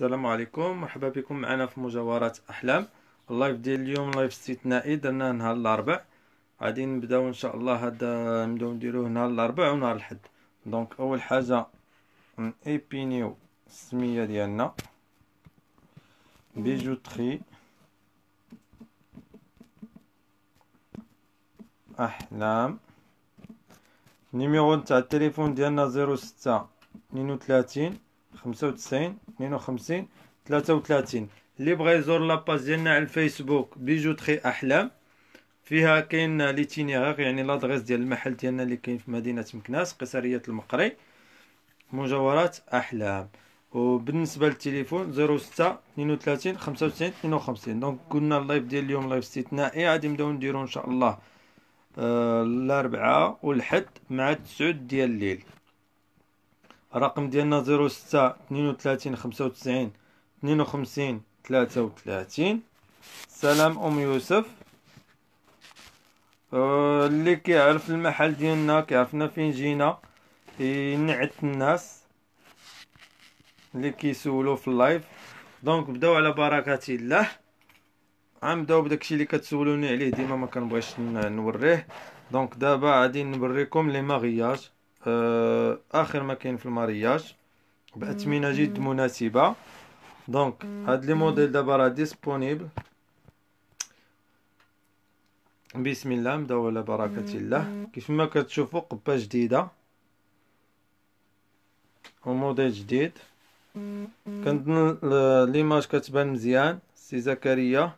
السلام عليكم مرحبا بكم معنا في مجاورات احلام اللايف ديال اليوم لايف استثنائي درناه نهار الاربع غادي نبداو ان شاء الله هذا نبداو نديروه نهار الاربع ونهار الحد دونك اول حاجه ايبينيو السميه ديالنا بيجوتري احلام نيميرو تاع التليفون ديالنا 06 32 95 52 33 اللي بغى يزور لاباس ديالنا على الفيسبوك تخي احلام فيها كاين ليتينيغ يعني لادريس ديال المحل ديالنا اللي كاين في مدينه مكناس قصريه المقري مجاورات احلام وبالنسبه للتليفون 06 32 95 52 دونك قلنا اللايف ديال اليوم لايف استثنائي غادي نبداو نديرو ان شاء الله آه، الاربعاء والحد مع التسعود ديال الليل الرقم ديالنا زيرو ستة اثنين وثلاثين خمسة وتسعين اثنين وخمسين ثلاثة وثلاثين سلام أم يوسف أه اللي كيعرف المحل ديالنا كيعرفنا فين جينا ينعت الناس اللي كيسولو في اللايف دونك بداو على بركة الله داو بداكشي اللي كتسولوني عليه ديما ما كنبغيش نوريه دونك دابا غادي نوريكم لي ماغياج آه، اخر ما كاين في المارياج باثمنه جد مناسبه دونك هاد لي موديل دابا راه ديسپونيبل بسم الله نبداو على بركه الله كيف ما كتشوفوا قبه جديده وموديل جديد كنظن ليماج كتبان مزيان سي زكريا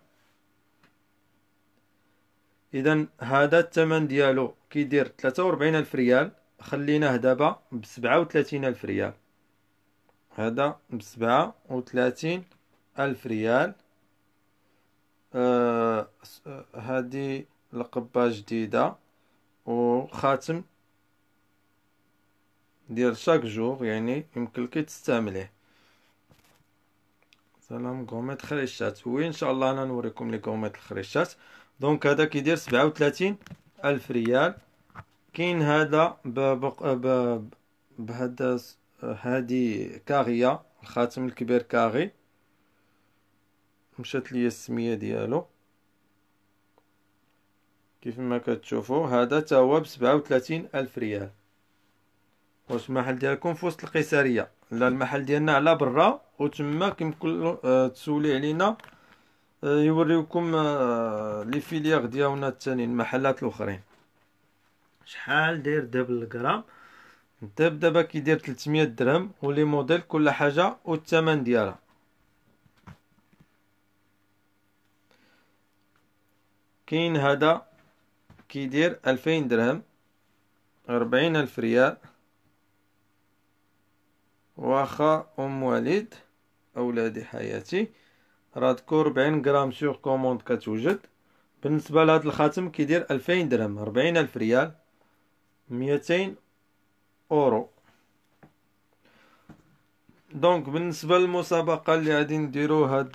اذا هذا الثمن ديالو كيدير 43000 ريال خليناه دابا بسبعة وثلاثين ألف ريال هذا بسبعة وثلاثين ألف ريال آه, آه، هذه القبة جديدة وخاتم ديال شاك جور يعني يمكن لك تستعمليه سلام كوميت خريشات وي ان شاء الله انا نوريكم لي كوميت الخريشات دونك هذا كيدير سبعة الف ريال كاين هذا بهذا هادي كاغيه الخاتم الكبير كاغي مشات ليا السميه ديالو كيف ما كتشوفوا هذا تا هو ب الف ريال واش المحل ديالكم في وسط القيسارية لا المحل ديالنا على برا و تما كيمكن آه، تسولي علينا آه، يوريوكم آه، لي فيليغ ديالنا التانيين المحلات الاخرين شحال داير دابا الغرام الدب دابا كيدير 300 درهم ولي موديل كل حاجه والثمن ديالها كاين هذا كيدير 2000 درهم 40 الف ريال واخا ام وليد اولادي حياتي راه ذكر 40 غرام سور كوموند كتوجد بالنسبه لهذا الخاتم كيدير 2000 درهم 40 الف ريال ميتين اورو دونك بالنسبه للمسابقه اللي غادي نديرو هاد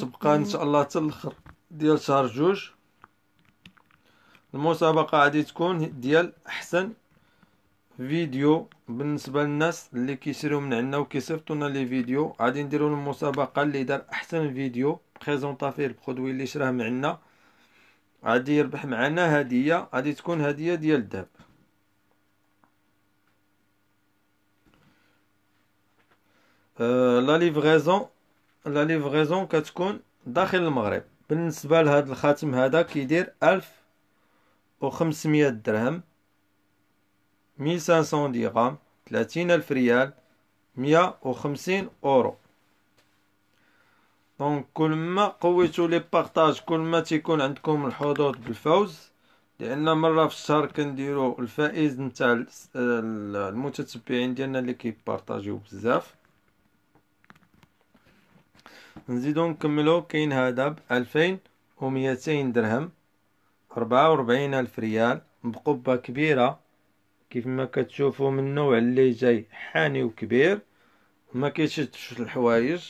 تبقى ان شاء الله حتى الاخر ديال شهر جوج المسابقه غادي تكون ديال احسن فيديو بالنسبه للناس اللي كيشريو من عندنا وكيصيفطونا لنا لي فيديو غادي نديرو المسابقه اللي دار احسن فيديو بريزونطا فيه البرودوي اللي شراه من عندنا غادي يربح معنا هديه غادي تكون هديه ديال الذهب آه، لا ليفغيزون لا ليفغيزون كتكون داخل المغرب بالنسبه لهاد الخاتم هذا كيدير ألف خمسمية درهم ديغام تلاتين ألف ريال خمسين اورو دونك كل ما قويتوا لي بارطاج كل ما تيكون عندكم الحظوظ بالفوز لان مره في الشهر كنديروا الفائز نتاع المتتبعين ديالنا اللي كيبارطاجيو بزاف نزيدو نكملو كاين هذا ب 2200 درهم 44 الف ريال بقبه كبيره كيف ما كتشوفوا من النوع اللي جاي حاني وكبير ما كيشدش الحوايج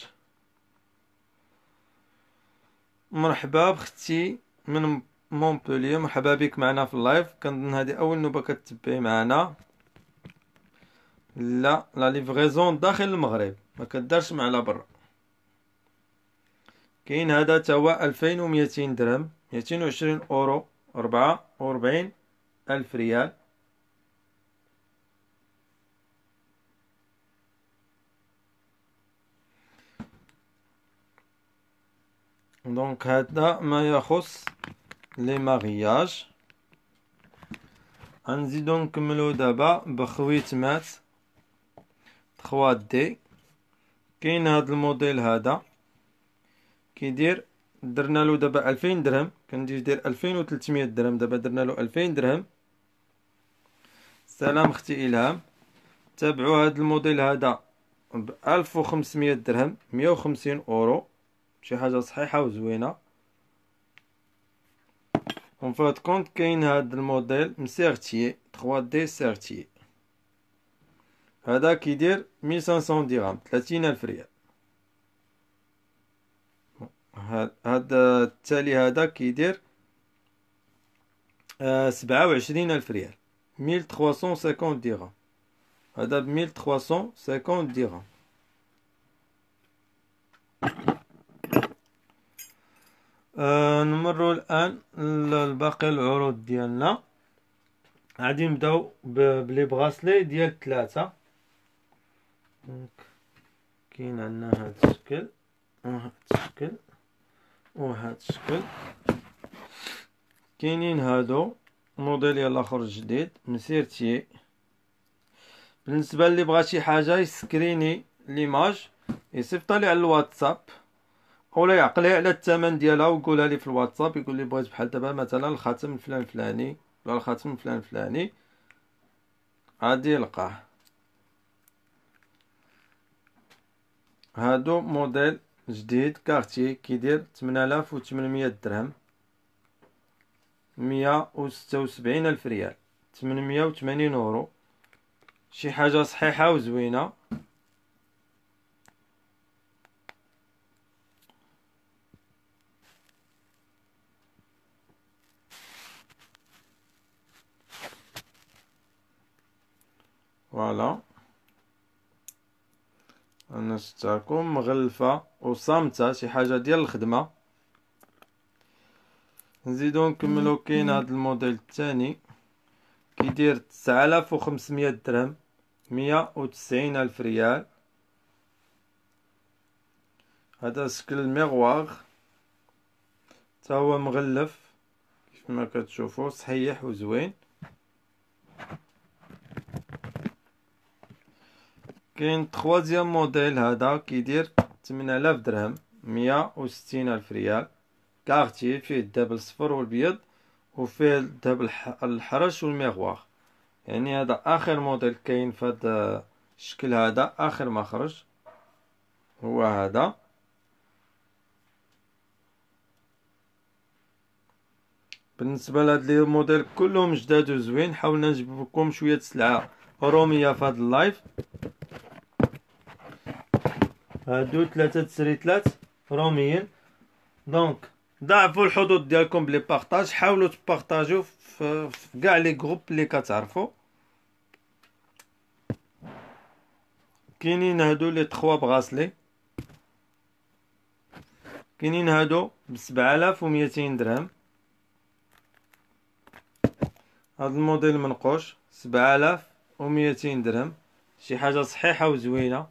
مرحبا بختي من مونبولي مرحبا بك معنا في اللايف كنظن هذه اول نوبه كتبعي معنا لا لا ليفريزون داخل المغرب ما كدارش مع على برا كاين هذا تا هو 2200 درهم 220 اورو 44 الف ريال دونك هذا ما يخص لي مارياج غنزيدو نكملو دابا بخويتمات 3 دي كاين هاد الموديل هذا كيدير درنا له دابا 2000 درهم كندير يدير 2300 درهم دابا درنا له 2000 درهم سلام اختي الهام تابعوا هاد الموديل هذا ب 1500 درهم 150 اورو شي حاجه صحيحه وزوينه اون فات كونت كاين هذا الموديل مسيرتي 3 دي سيرتي هذا كيدير 1500 درهم 30000 ريال هذا التالي هذا كيدير آه، سبعة وعشرين ألف ريال ميل تخواسون سيكون ديغام هذا بميل تخواسون سيكون ديغام أه، نمر الان لباقي العروض ديالنا غادي نبداو بلي بغاسلي ديال ثلاثة كاين عندنا هذا الشكل وهذا الشكل وهذا الشكل كاينين هادو موديل يلا خرج جديد مسيرتي بالنسبه اللي بغى شي حاجه يسكريني ليماج يصيفط لي على الواتساب ولا يعقلي على الثمن ديالها ويقولها لي في الواتساب يقول لي بغيت بحال دابا مثلا الخاتم فلان فلاني ولا الخاتم فلان فلاني غادي يلقاه هادو موديل جديد كارتي كيدير 8800 درهم مية ألف ريال 880 وثمانين أورو شي حاجة صحيحة وزوينة فوالا شتاكم مغلفة وصامتة شي حاجة ديال الخدمة نزيدو نكملو كاين هاد الموديل الثاني كيدير و خمسمية درهم مية تسعين الف ريال هذا شكل الميغواغ تاهو هو مغلف كيف ما كتشوفو صحيح وزوين كاين تخوازيام موديل هذا كيدير 8000 درهم 160 الف ريال كارتي فيه الذهب الصفر والبيض وفيه الذهب الحرش الميغواغ يعني هذا اخر موديل كاين في هذا الشكل هذا اخر ما خرج هو هذا بالنسبه لهاد لي موديل كلهم جداد وزوين حاولنا نجيب لكم شويه سلعه روميه في هذا اللايف هادو ثلاثة تسريتلات روميين دونك ضاعفوا الحدود ديالكم بلي بارطاج حاولوا تبارطاجيو في كاع لي جروب لي كتعرفوا كاينين هادو لي تخوا بغاسلي كاينين هادو ب 7200 درهم هاد الموديل منقوش 7200 درهم شي حاجه صحيحه وزوينه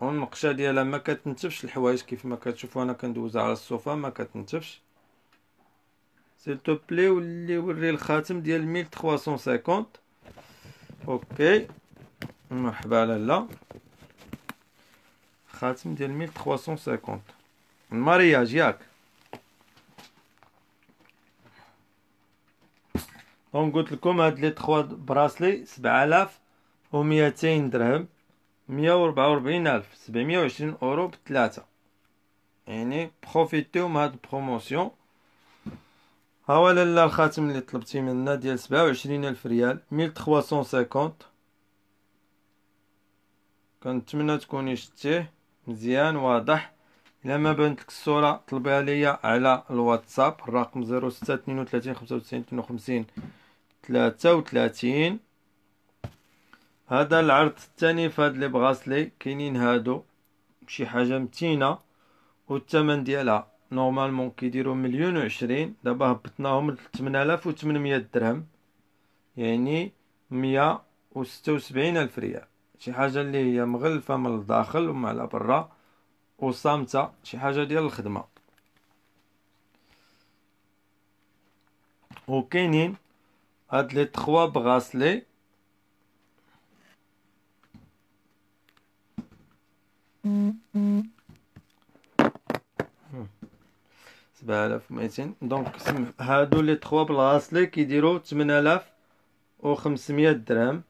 والمقشه ديالها ما كتنتفش الحوايج كيف ما كتشوفوا انا كندوزها على الصوفا ما كتنتفش سيل تو بلي ولي وري الخاتم ديال 1350 اوكي مرحبا لالا خاتم ديال 1350 المارياج ياك دونك قلت لكم هاد لي 3 براسلي 7200 درهم مية وربعة وربعين ألف سبعمية وعشرين أورو بثلاثة يعني بروفيتيو من هاد البروموسيون هو لالا الخاتم اللي طلبتي منا ديال سبعة وعشرين ألف ريال ميل تخواسون ساكونت كنتمنى تكوني شتيه مزيان واضح الا ما بانتلك الصوره طلبيها ليا على الواتساب الرقم زيرو ستة خمسة 06 32 95 52 33 هذا العرض الثاني هاد لي بغاسلي كاينين هادو شي حاجه متينه والثمن ديالها نورمالمون كيديروا مليون و20 دابا هبطناهم ل 8800 درهم يعني مية الف ريال شي حاجه اللي هي مغلفه من الداخل ومع على برا وصامته شي حاجه ديال الخدمه وكاينين هاد لي تخوا بغاسلي ميتين دونك هادو لي 3 بلاص لي كيديروا 8500 درهم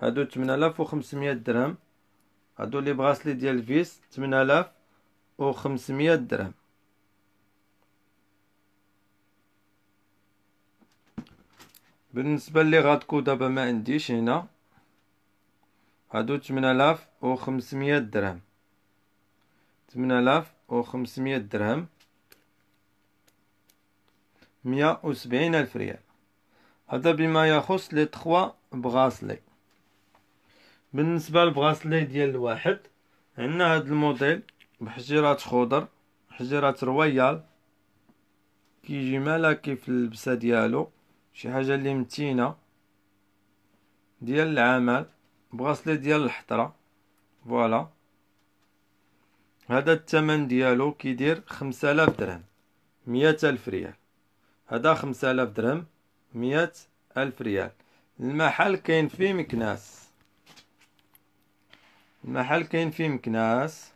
هادو 8500 درهم هادو لي بغاسلي ديال فيس 8500 درهم بالنسبه لي غاتكو دابا ما عنديش هنا هادو الاف أو خمسمية درهم الاف أو خمسمية درهم مية أو سبعين ألف ريال هذا بما يخص لي تخوا بغاسلي بالنسبة لبغاسلي ديال الواحد عندنا هاد الموديل بحجيرات خضر حجيرات رويال كيجي ملكي في اللبسة ديالو شي حاجة اللي متينة ديال العمل براسلي ديال الحطرة فوالا هذا الثمن ديالو كيدير 5000 درهم 100000 ريال هذا 5000 درهم 100000 ريال المحل كاين فيه مكناس المحل كاين فيه مكناس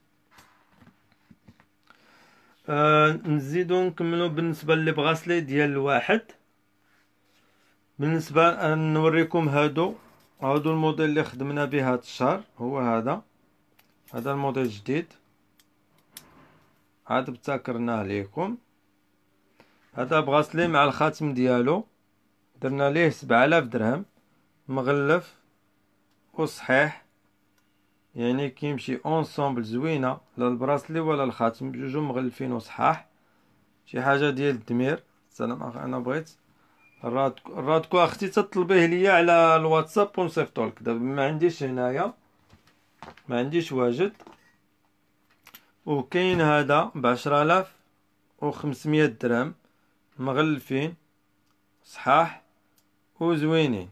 آه نزيدو نكملو بالنسبه لي بغاسلي ديال الواحد بالنسبه نوريكم هادو هادو الموديل اللي خدمنا به هاد الشهر هو هذا هذا الموديل الجديد عاد ابتكرناه ليكم هذا بغسلي مع الخاتم ديالو درنا ليه سبعة آلاف درهم مغلف وصحيح يعني كيمشي اونسومبل زوينه لا البراسلي ولا الخاتم بجوجو مغلفين وصحاح شي حاجه ديال الدمير سلام اخ انا بغيت الرادكو اختي تطلبيه ليا على الواتساب ونصيفطو لك دابا ما عنديش هنايا ما عنديش واجد وكاين هذا بعشرة و وخمسمية درهم مغلفين صحاح وزوينين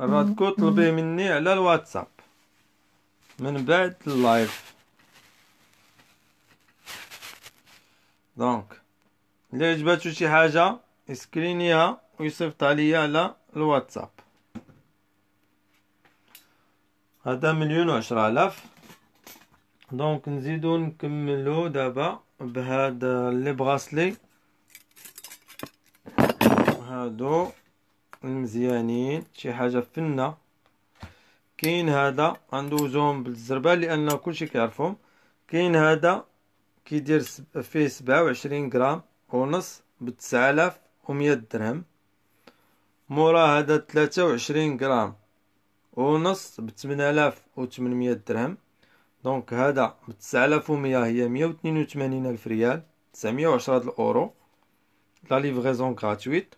الرادكو طلبيه مني على الواتساب من بعد اللايف دونك الا عجباتو شي حاجه يسكرينيها ويصيفطها ليا على الواتساب هذا مليون وعشرة الاف دونك نزيدو نكملو دابا بهاد لي بغاسلي هادو مزيانين شي حاجه فنه كاين هذا غندوزوهم بالزربه لان كلشي كيعرفهم كاين هذا كيدير فيه سبعة وعشرين غرام ونص ب 9100 درهم موراها هذا تلاتة غرام ونص ب 8800 درهم دونك هذا ب 9100 هي مية الف ريال تسعمية الاورو لا ليفريزون غراتويت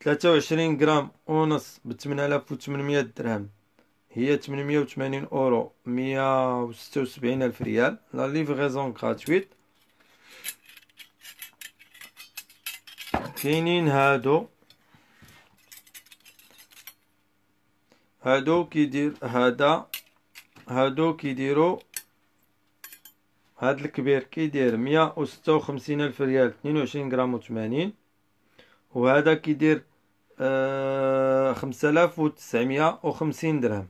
تلاتة غرام ونص ب 8800 درهم هي 880 اورو 176 الف ريال لا ليفريزون غراتويت كاينين هادو هادو كيدير هذا هادو كيديرو هاد الكبير كيدير مية وستة وخمسين الف ريال اثنين وعشرين غرام وثمانين وهذا كيدير آه، خمسة آلاف وتسعمية وخمسين درهم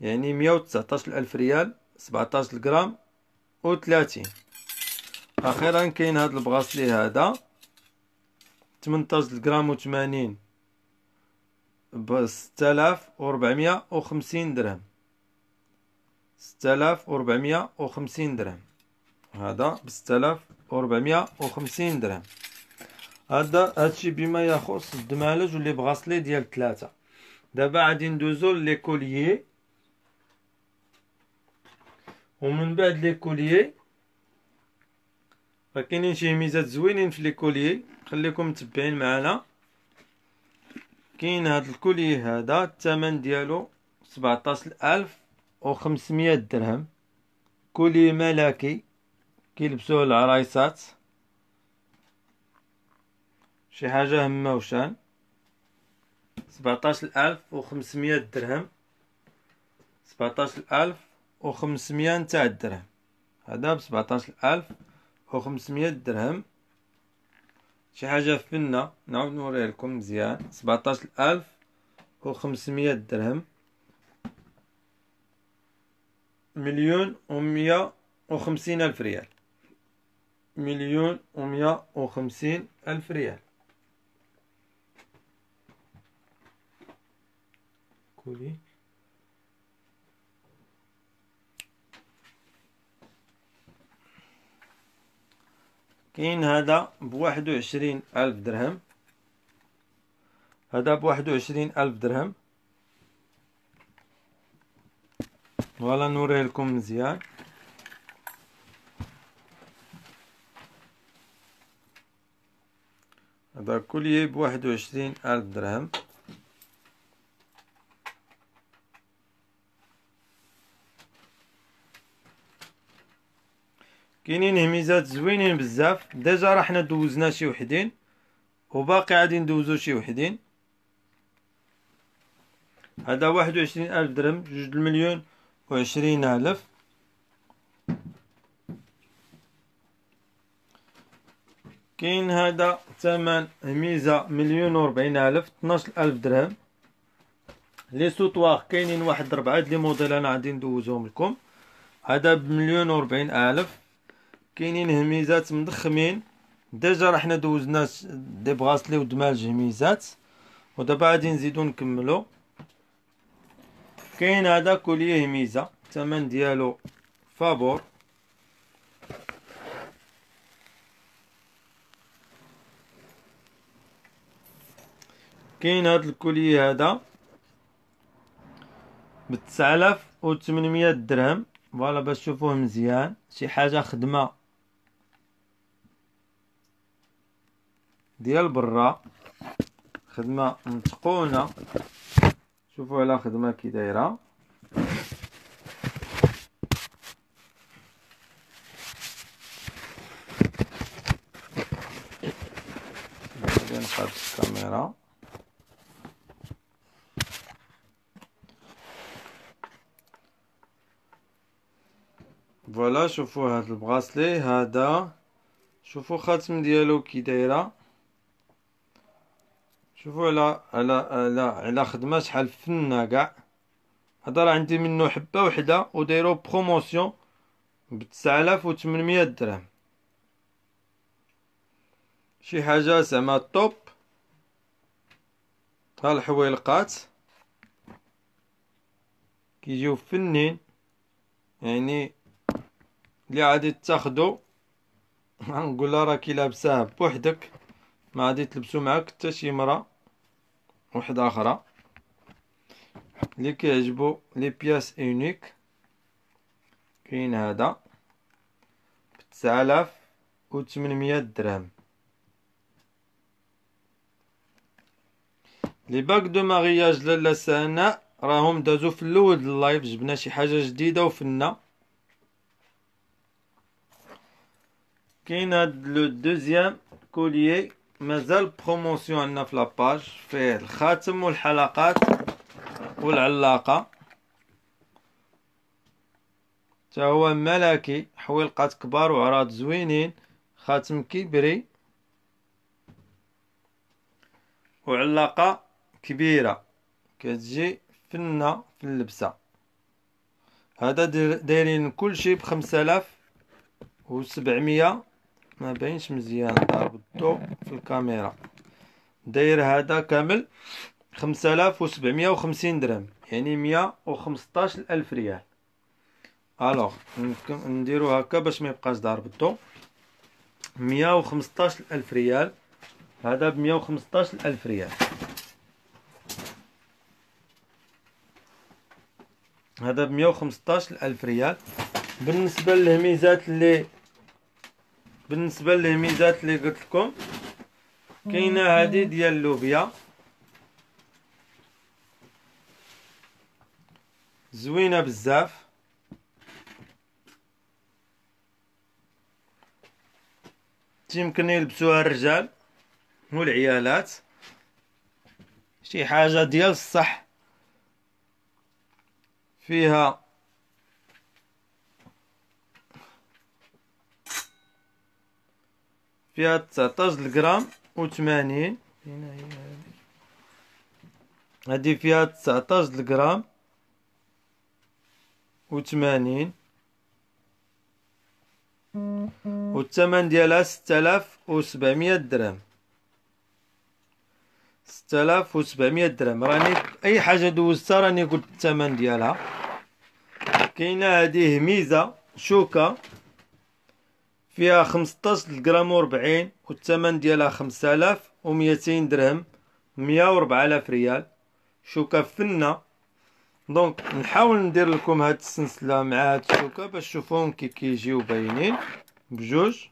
يعني مية وتسعطاش الف ريال سبعتاش غرام وثلاثين اخيرا كاين هاد البغاصلي هذا 18 غرام و80 ب 6450 درهم 6450 درهم هذا ب 6450 درهم هذا هادشي بما يخص الدمالج واللي بغاسلي ديال ثلاثة دابا غادي ندوزو لي كوليي ومن بعد لي كوليي فكاينين شي ميزات زوينين في لي كوليي خليكم متبعين معنا كاين هاد الكولي هذا الثمن ديالو 17500 الف درهم كولي ملكي كيلبسوه العرايسات شي حاجه هما وشان 17500 الف درهم 17500 الف نتاع الدرهم هذا ب الف هو خمسمية درهم شي حاجة فنة نعاود نوريه لكم مزيان سبعطاش ألف هو خمسمية درهم مليون ومية وخمسين ألف ريال مليون ومية وخمسين ألف ريال كولي كاين هذا بواحد وعشرين ألف درهم هذا بواحد وعشرين ألف درهم ولا نوريه لكم مزيان هذا كلية بواحد وعشرين ألف درهم كاينين هميزات زوينين بزاف ديجا راه حنا دوزنا شي وحدين وباقي غادي ندوزو شي وحدين هذا واحد وعشرين الف درهم جوج المليون وعشرين الف كاين هذا ثمن هميزة مليون وربعين الف طناش الف درهم لي سوطواغ كاينين واحد ربعة لي موديل انا غادي ندوزهم لكم هذا بمليون وربعين الف كاينين هميزات مضخمين ديجا راه حنا دوزنا دي بغاسلي ودمالج هميزات ودابا غادي نزيدو نكملو كاين هذا كوليه هميزه الثمن ديالو فابور كاين هاد الكوليه هذا بتسعلاف وثمنمية درهم فوالا باش تشوفوه مزيان شي حاجه خدمه ديال برا خدمه متقونه شوفوا على خدمه كي دايره غادي الكاميرا فوالا شوفوا هاد البغاسلي هذا شوفوا خاتم ديالو كي دايره شوفوا على على على على خدمه شحال فنا كاع هذا راه عندي منه حبه وحده ودايرو بروموسيون ب 9800 درهم شي حاجه زعما توب ها الحويلقات كيجيو فنين يعني اللي عادي تاخدو نقول لها راكي لابساه بوحدك ما غادي تلبسو معاك حتى شي مرا وحده اخرى اللي كيعجبو لي بياس اونيك كاين هذا ب 9800 درهم لي باك دو مارياج لالا سناء راهم دازو في الاول اللايف جبنا شي حاجه جديده وفنا كاين هاد لو دوزيام كوليي مازال بروموسيون عندنا في لاباج فيه الخاتم والحلقات والعلاقه تا هو ملكي حويلقات كبار وعراض زوينين خاتم كبري وعلاقه كبيره كتجي فنه في اللبسه هذا دايرين كلشي بخمسة آلاف وسبعمية ما باينش مزيان ضارب الضوء في الكاميرا داير هذا كامل 5750 درهم يعني 115000 ريال الوغ نديرو هكا باش ما يبقاش ضارب الضوء 115 ريال هذا ب 115000 ريال هذا ب 115000 ريال بالنسبه للهميزات اللي بالنسبه للميزات اللي قلت لكم كاينه هذه ديال اللوبيا زوينه بزاف يمكن يلبسوها الرجال والعيالات شي حاجه ديال الصح فيها فيها 19 غرام و80 هذه فيها 19 غرام و80 والثمن ديالها 6700 درهم 6700 درهم راني اي حاجه دوزتها راني قلت الثمن ديالها كاينه هذه هميزه شوكه فيها 15 الجرام و40 والثمن ديالها 5200 درهم 104000 ريال شوكه فنه دونك نحاول ندير لكم هاد السلسله مع هاد الشوكه باش تشوفوهم كي كيجيو باينين بجوج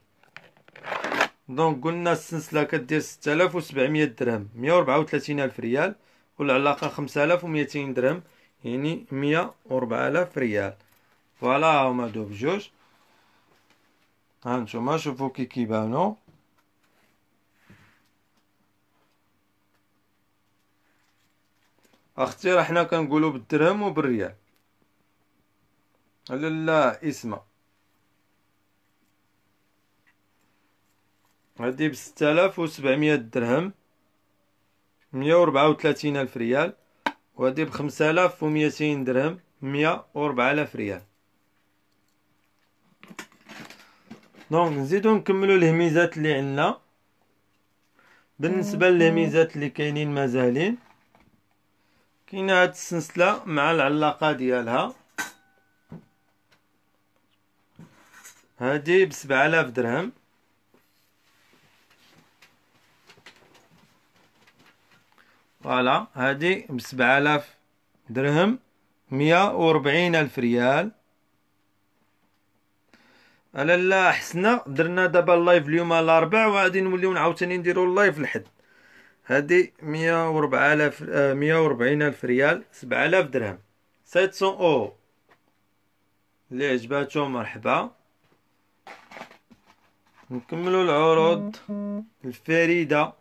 دونك قلنا السلسله كدير 6700 درهم 134000 ريال والعلاقه 5200 درهم يعني 104000 ريال فوالا هما دو بجوج הנשמה שפו כי קיבלנו. اختي راه حنا كنقولوا بالدرهم وبالريال لا لا اسما هادي ب 6700 درهم مية ألف ريال وهادي ب 5200 درهم مية ريال دونك نزيدو نكملو الهميزات اللي عندنا بالنسبه للهميزات اللي كاينين مازالين كاينه هاد السنسلة مع العلاقه ديالها هادي بسبعة آلاف درهم فوالا هادي بسبعة آلاف درهم مية وربعين ألف ريال على لا حسنا درنا دابا اللايف اليوم الاربع وغادي نوليو عاوتاني نديرو اللايف الحد هادي مية وربعة آلاف آه، مية وربعين ألف ريال سبعة آلاف درهم سيتسون أورو اللي عجباتو مرحبا نكملو العروض الفريدة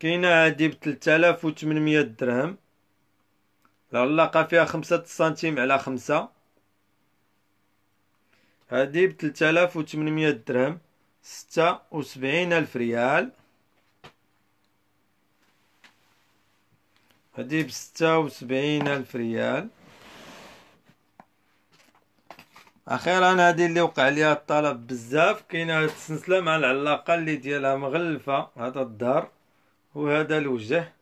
كاينة هادي بثلاثة آلاف وثمنمية درهم العلاقة فيها خمسة سنتيم على خمسة هذه ب 3800 درهم ستة وسبعين ألف ريال هذه بستة وسبعين ألف ريال أخيرا هذه اللي وقع ليها الطلب بزاف كاينة هاد السنسلة مع العلاقة اللي ديالها مغلفة هذا الدار وهذا الوجه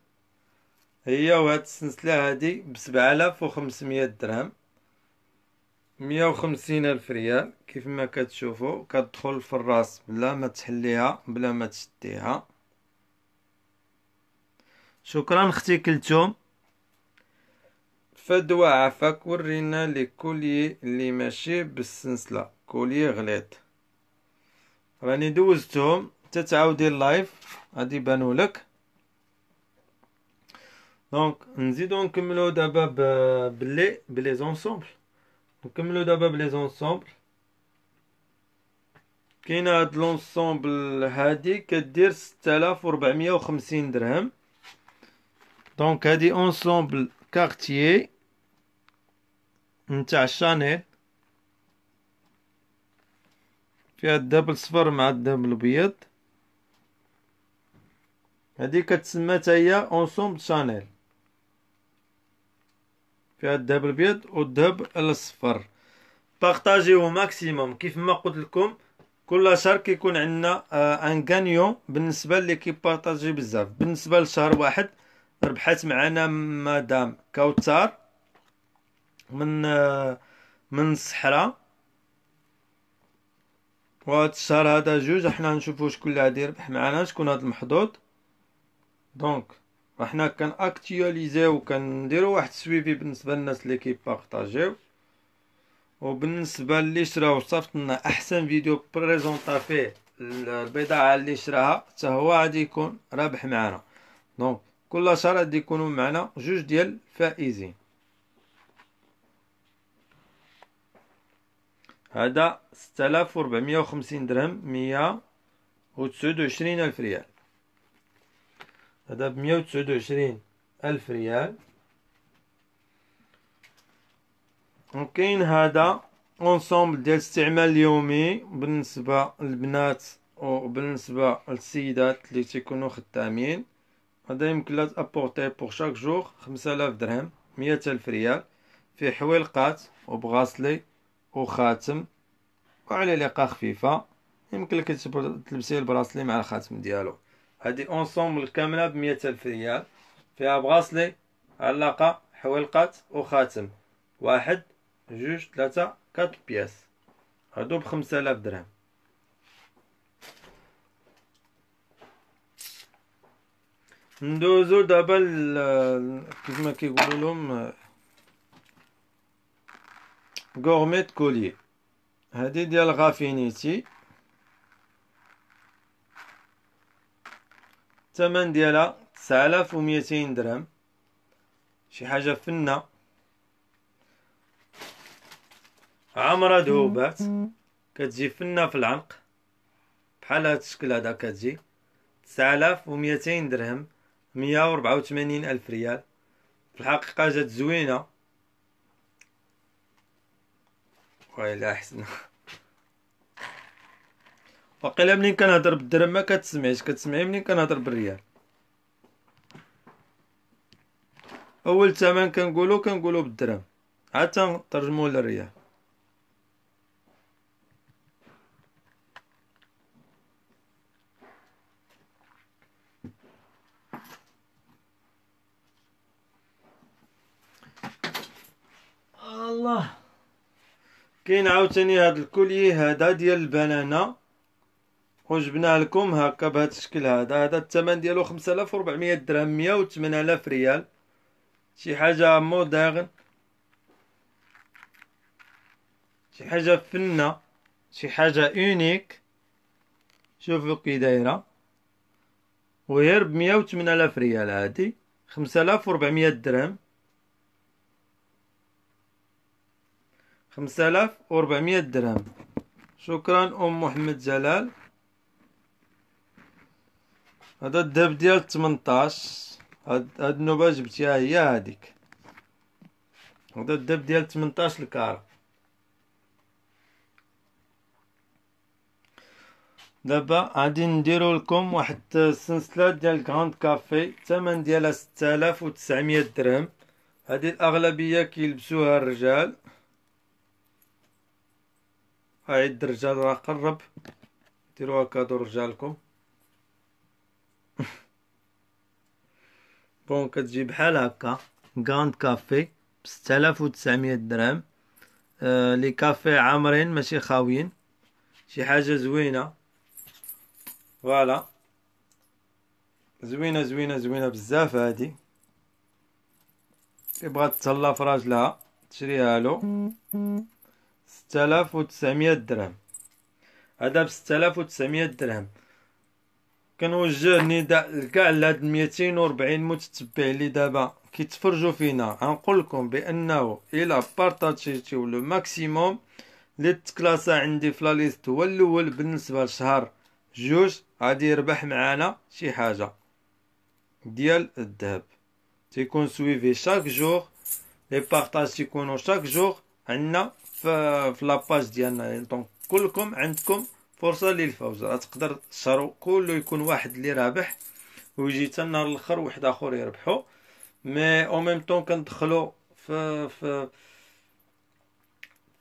هي وهاد السنسلة هادي ب 7500 درهم مية وخمسين الف ريال كيف ما كتشوفوا كتدخل في الراس بلا ما تحليها بلا ما تشديها شكرا اختي كلثوم فدوى عفاك ورينا لي كولي اللي ماشي بالسنسله كولي غليط راني دوزتهم تتعاودي اللايف غادي يبانو لك دونك نزيدو نكملو دابا بلي بلي زونسومبل نكملو دابا بلي زونسومبل كاين هاد لونسومبل هادي كدير ربعميه و خمسين درهم دونك هادي اونسومبل كارتيي نتاع شانيل فيها الدبل صفر مع الدبل بيض هادي كتسمى تاهي اونسومبل شانيل فيها الذهب الابيض والذهب الصفر بارطاجيو ماكسيموم كيف ما قلت لكم كل شهر كيكون عندنا آه، ان غانيون بالنسبه اللي كيبارطاجي بزاف بالنسبه لشهر واحد ربحت معنا مدام كوثر من آه، من الصحراء وهاد الشهر هذا جوج احنا نشوفوا شكون اللي غادي يربح معنا شكون هاد المحظوظ دونك حنا كان اكتواليزيو كنديرو واحد سويفي بالنسبه للناس اللي كيبارطاجيو وبالنسبه اللي شراو صافط لنا احسن فيديو بريزونطا فيه البضاعه اللي شراها حتى هو غادي يكون رابح معنا دونك كل شهر غادي يكونوا معنا جوج ديال الفائزين هذا 6450 درهم 129 الف ريال هذا بمية 129 ألف ريال وكاين هذا اونسومبل ديال الاستعمال اليومي بالنسبة للبنات وبالنسبة للسيدات اللي تيكونوا خدامين هذا يمكن لها تابورتي بوغ شاك جوغ خمسة درهم مية ألف ريال في حويلقات وبغاسلي وخاتم وعلى لقا خفيفة يمكن لك تلبسي البراسلي مع الخاتم ديالو هادي اونسومبل كامله بمية ألف ريال فيها بغاصلي علاقه حويلقات وخاتم واحد جوج ثلاثة كات بياس هادو بخمسة آلاف درهم ندوزو دابا كيفما كيقولولهم لهم غورميت كولي هادي ديال غافينيتي الثمن ديالها 9200 درهم شي حاجه فنه عامره ذهوبات كتجي فنه في العنق بحال هذا الشكل هذا كتجي 9200 درهم 184 الف ريال في الحقيقه جات زوينه ويلي احسن وقيلا منين كنهضر بالدرهم ما كتسمعيش كتسمعي منين كنهضر بالريال اول ثمن كنقولو كنقولو بالدرهم عاد تنترجمو للريال الله كاين عاوتاني هاد الكولي هذا ديال البنانه وجبناه لكم هكا بهذا الشكل هذا هذا الثمن ديالو 5400 درهم 108000 ريال شي حاجه مودرن شي حاجه فنه شي حاجه اونيك شوفوا كي دايره وير ب 108000 ريال هادي 5400 درهم 5400 درهم شكرا ام محمد جلال هذا الذهب ديال 18 هاد النوبه جبتيها هي هذيك هذا الذهب ديال 18 الكار دابا غادي نديرو لكم واحد السلسله ديال الكراند كافي الثمن ديالها 6900 درهم هذه الاغلبيه كيلبسوها الرجال هاي الدرجه راه قرب ديروها كادو رجالكم بون كتجي بحال هكا غاند كافي بستلاف وتسعمية درهم آه لي كافي عامرين ماشي خاويين شي حاجه زوينه فوالا زوينه زوينه زوينه بزاف هادي اللي بغات تهلا في راجلها تشريها له ستلاف وتسعمية درهم هذا بستلاف وتسعمية درهم كنوجه نداء لكاع لهاد 240 متتبع اللي دابا كيتفرجوا فينا غنقول لكم بانه الا بارطاجيتيو لو ماكسيموم لي تكلاسا عندي في لاليست هو الاول بالنسبه لشهر جوج غادي يربح معانا شي حاجه ديال الذهب تيكون سويفي شاك جوغ لي بارطاج تيكونوا شاك جوغ عندنا في لاباج ديالنا دونك كلكم عندكم فرصه للفوز تقدر تصارو كله يكون واحد اللي رابح ويجي حتى النهار الاخر واحد اخر يربحو مي او ميم طون كندخلو ف ف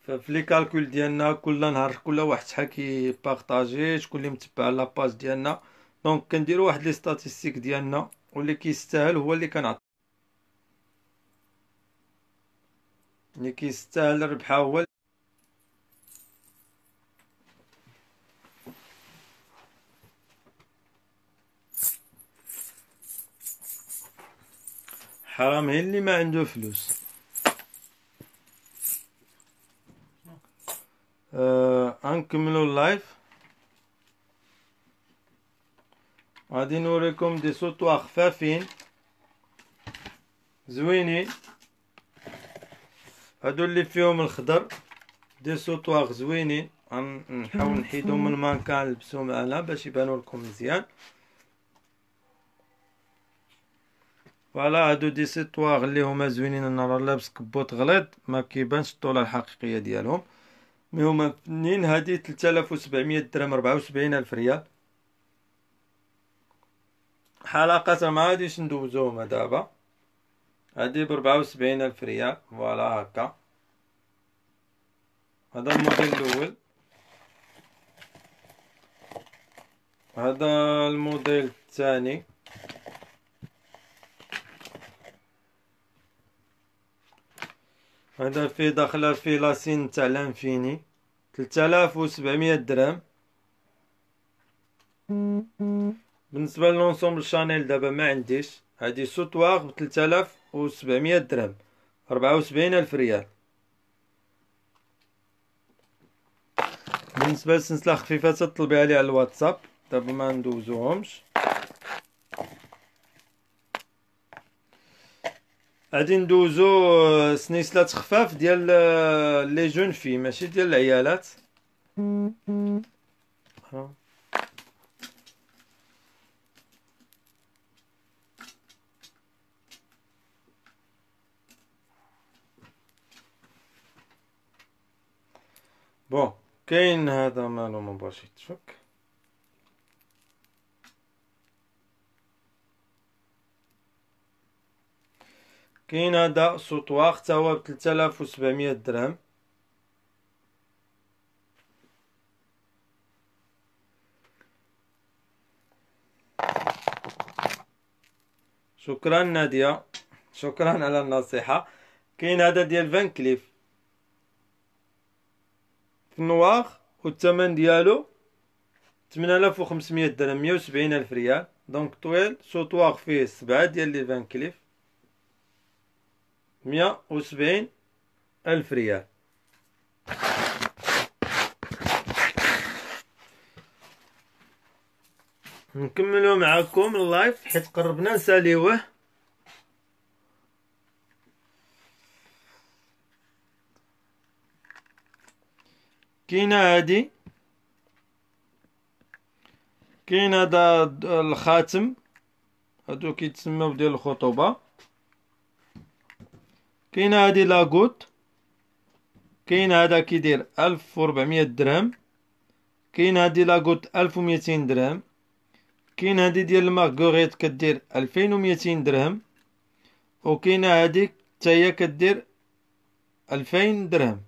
في لي كالكول ديالنا كل نهار كل واحد شحال كيبارطاجي شكون اللي متبع لاباج ديالنا دونك كنديرو واحد لي ستاتستيك ديالنا واللي كيستاهل هو اللي كنعطي اللي كيستاهل ربحه هو حرام هي اللي ما عنده فلوس آه هنكملوا اللايف غادي نوريكم دي سوتوا خفافين زوينين هادو اللي فيهم الخضر دي سوتوا زوينين غنحاول نحيدهم من مانكان نلبسو معنا باش يبانو لكم مزيان وعلى هادو دي سيطواغ اللي هما زوينين انا راه لابس كبوت غليظ ما كيبانش الطوله الحقيقيه ديالهم مي هما فنين هادي 3700 درهم 74 الف ريال حلقه ما غاديش ندوزوهم دابا هادي ب 74 الف ريال فوالا هكا هذا الموديل الاول هذا الموديل الثاني هذا في داخل في لاسين تاع لانفيني 3700 درهم بالنسبه لونسومبل شانيل دابا ما عنديش هادي سوتوار ب 3700 درهم 74000 ريال بالنسبه للسلسله خفيفه تطلبيها لي على الواتساب دابا ما ندوزوهمش غادي ندوزو آه، سنيسلة خفاف ديال آه، لي جون في ماشي ديال العيالات بون كاين هذا مالو مباشر شكرا كاين هذا سطوار حتى هو ب 3700 درهم شكرا نادية شكرا على النصيحة كاين هذا ديال فان كليف في النواغ والثمن ديالو 8500 درهم سبعين الف ريال دونك طويل سطوار فيه سبعة ديال لي فان كليف مية وسبعين ألف ريال نكملو معاكم اللايف حيت قربنا نساليوه كاينه هادي كاينه دا الخاتم هادو كيتسماو ديال الخطوبه كاين هادي لاكوت كاين هذا كيدير ألف و ربعميه درهم كاين هادي لاكوت ألف و ميتين درهم كاين هادي ديال المارغوريت كدير ألفين و ميتين درهم وكاين هاديك حتى هي كدير ألفين درهم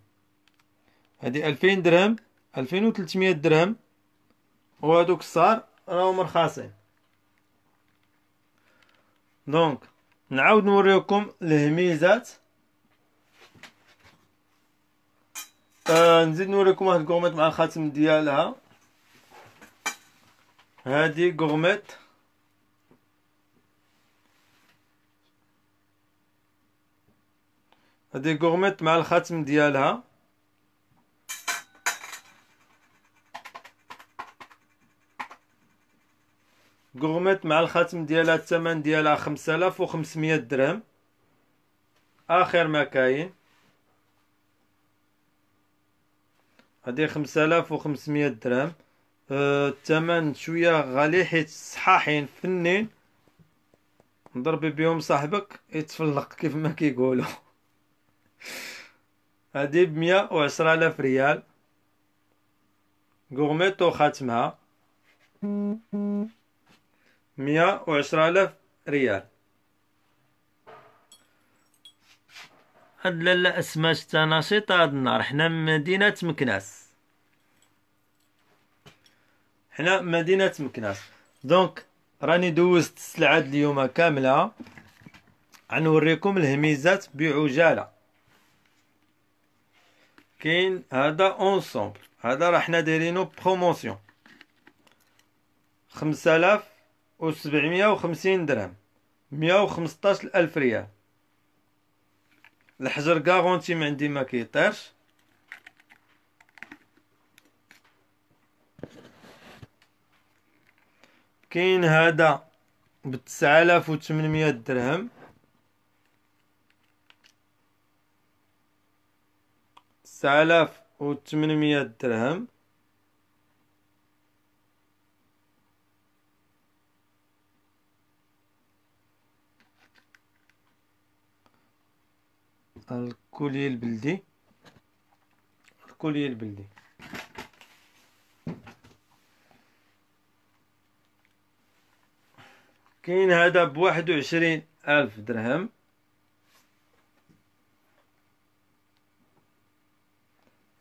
هادي ألفين درهم ألفين و تلتميه درهم و هادوك الصار راهم رخاصين دونك نعاود نوريكم الهميزات آه، نزيد نوريكم واحد الكورميط مع الخاتم ديالها هادي كورميط هادي كورميط مع الخاتم ديالها كورميط مع الخاتم ديالها الثمن ديالها خمسة وخمسمية درهم اخر ما كاين هذه 5500 درهم أه، الثمن شويه غالي حيت صحاحين فنين ضربي بيهم صاحبك يتفلق كيف ما كيقولوا هادي بمية وعشرة آلاف ريال غورميتو خاتمها مية وعشرة آلاف ريال هاد لالا اسماش تا التناشط هاد النهار حنا من مدينة مكناس حنا مدينة مكناس دونك راني دوزت السلعة اليوم كاملة غنوريكم الهميزات بعجالة كاين هذا اونسومبل هذا راه حنا دايرينو بروموسيون خمسة وسبعمية وخمسين درهم مية وخمسطاش ألف ريال الحجر كاغونتي ما عندي ما كيطيرش كاين هذا ب 9800 درهم 9800 درهم الكولي البلدي الكولي البلدي كاين هذا بواحد وعشرين ألف درهم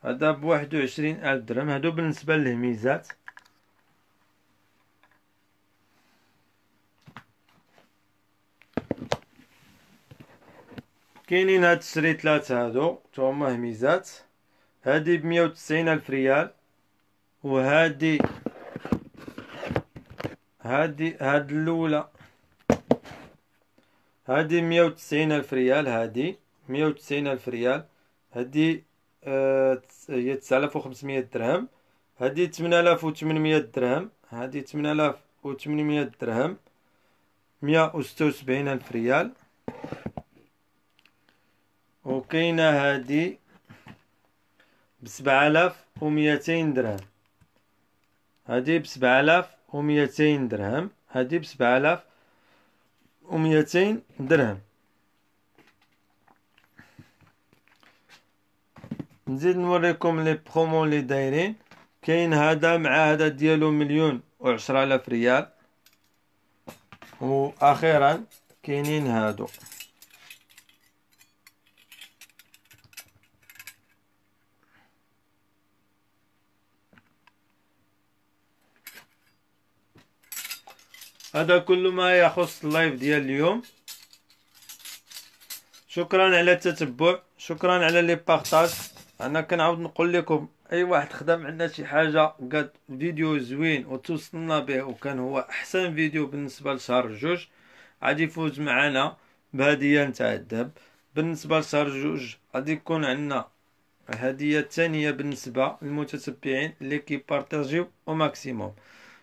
هذا بواحد وعشرين ألف درهم هادو بالنسبة للهميزات كاينين هاد الشريطلات هادو توما هميزات هادي بمية وتسعين الف ريال وهادي هادي هاد الاولى هادي 190 وتسعين الف ريال هادي مية وتسعين الف ريال هادي آه، هي آه 9500 درهم هادي 8800 درهم هادي 8800 درهم مية الف ريال وكاينة هادي ب 7200 وميتين درهم هادي ب 7200 وميتين درهم هادي ب 7200 وميتين درهم نزيد نوريكم لي برومو لي دايرين كاين هذا مع هذا ديالو مليون و آلاف ريال واخيرا كاينين هادو هذا كل ما يخص اللايف ديال اليوم شكرا على التتبع شكرا على لي بارطاج انا كنعاود نقول لكم اي واحد خدم عندنا شي حاجه قد فيديو زوين وتوصلنا به وكان هو احسن فيديو بالنسبه لشهر جوج غادي يفوز معنا بهديه نتاع الذهب بالنسبه لشهر جوج غادي يكون عندنا هديه ثانيه بالنسبه للمتتبعين اللي كيبارطاجيو او ماكسيموم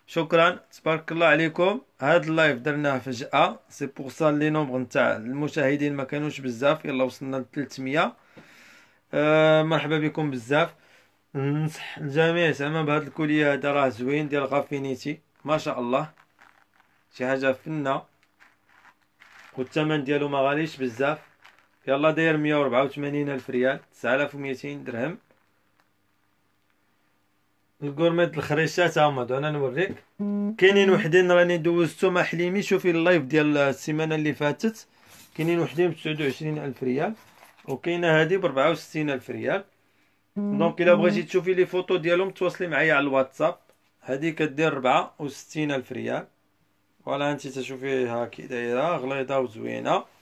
شكرا تبارك الله عليكم هذا اللايف درناه فجأة سي بوغ سا لي نومبر نتاع المشاهدين ما كانوش بزاف يلا وصلنا ل 300 آه، مرحبا بكم بزاف ننصح الجميع زعما بهاد الكلية هذا راه زوين ديال غافينيتي ما شاء الله شي حاجة فنة والثمن ديالو ما غاليش بزاف يلا داير 184 الف ريال 9200 درهم الكورميت الخريشات ها هما انا نوريك كاينين وحدين راني دوزتو حليمي شوفي اللايف ديال السيمانه اللي فاتت كاينين وحدين ب 29 الف ريال وكاينه هذه ب 64 الف ريال دونك الا بغيتي تشوفي لي فوتو ديالهم تواصلي معايا على الواتساب هذه كدير 64 الف ريال فوالا انت تشوفيها كي دايره غليظه وزوينه